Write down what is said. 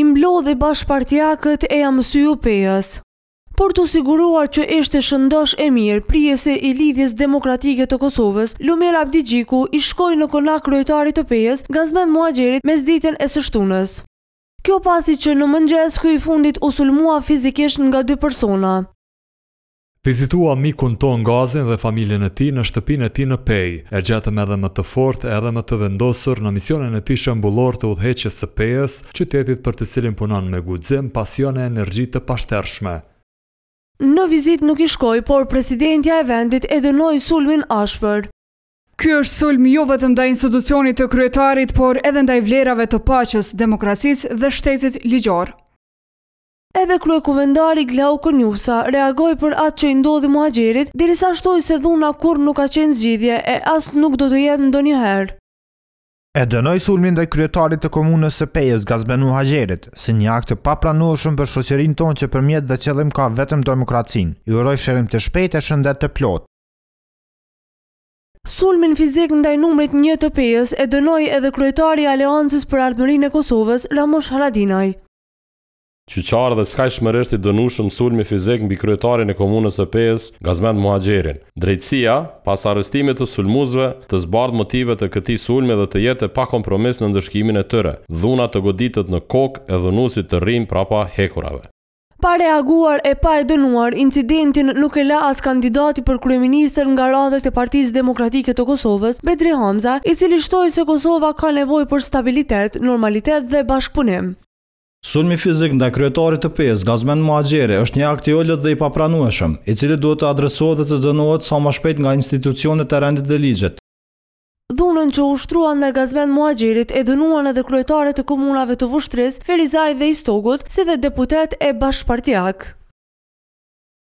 imblodhe bashkëpartiakët e amësyu pejës. Por të siguruar që eshte shëndosh e mirë prijese i lidhjes demokratike të Kosovës, Lumer Abdi Gjiku i shkoj në kona kryetarit të pejës gazmen muagjerit me zditen e sështunës. Kjo pasi që në mëngjes kjo i fundit usulmua fizikisht nga dy persona. Vizitua mikun ton gazin dhe familjen e ti në shtëpin e ti në pej, e gjetëm edhe më të fort edhe më të vendosur në misionin e ti shëmbullor të udheqës së pejës, qytetit për të cilin punon me guzim, pasion e energjit të pashtershme. Në vizit nuk i shkoj, por presidentja e vendit e dënoj sulmin ashpër. Ky është sulm jo vetëm da institucionit të kryetarit, por edhe nda i vlerave të paches, demokrasis dhe shtetit ligjor. Edhe krye kuvendari Glau Kënjusa reagoj për atë që i ndodhi muhajgjerit, dirisa shtoj se dhuna kur nuk ka qenë zgjidhje e asë nuk do të jetë ndo E dënoj sulmin dhe kryetarit të komunës e pejës gazbenu haqerit, si një akte papranuashëm për shoqerin tonë që përmjet dhe qëllim ka vetëm demokracin, ju uroj shërim të shpejt e shëndet të plot. Sulmin fizik ndaj numrit një të pejës e dënoj edhe kryetari Aleancës për Ardëmërin e Kosovës, Ramosh Haradinaj qyqarë dhe s'ka shmërështi dënushëm sulmi fizik mbi kryetarin e komunës e pes, Gazmend Muagjerin. Drejtësia, pas arrestimit të sulmuzve, të zbardë motive të këti sulmi dhe të jetë e pa kompromis në ndëshkimin e tëre, dhuna të goditët në kokë e dënusit të rrin prapa hekurave. Pa reaguar e pa e dënuar, incidentin nuk e la as kandidati për kryeministër nga radhët e Partisë Demokratike të Kosovës, Bedri Hamza, i cili shtoj se Kosova ka nevojë për stabilitet, normalitet dhe bashkëpunim. Sulmi fizik nda kryetarit të pes, Gazmen Muagjere, është një akti ollët dhe i papranueshëm, i cili duhet të adresuat dhe të dënuat sa ma shpejt nga institucionet të rendit dhe ligjet. Dhunën që ushtruan nda Gazmen Muagjerit e dënuan edhe kryetarit të komunave të vushtres, Ferizaj dhe Istogut, si dhe deputet e bashkëpartijak.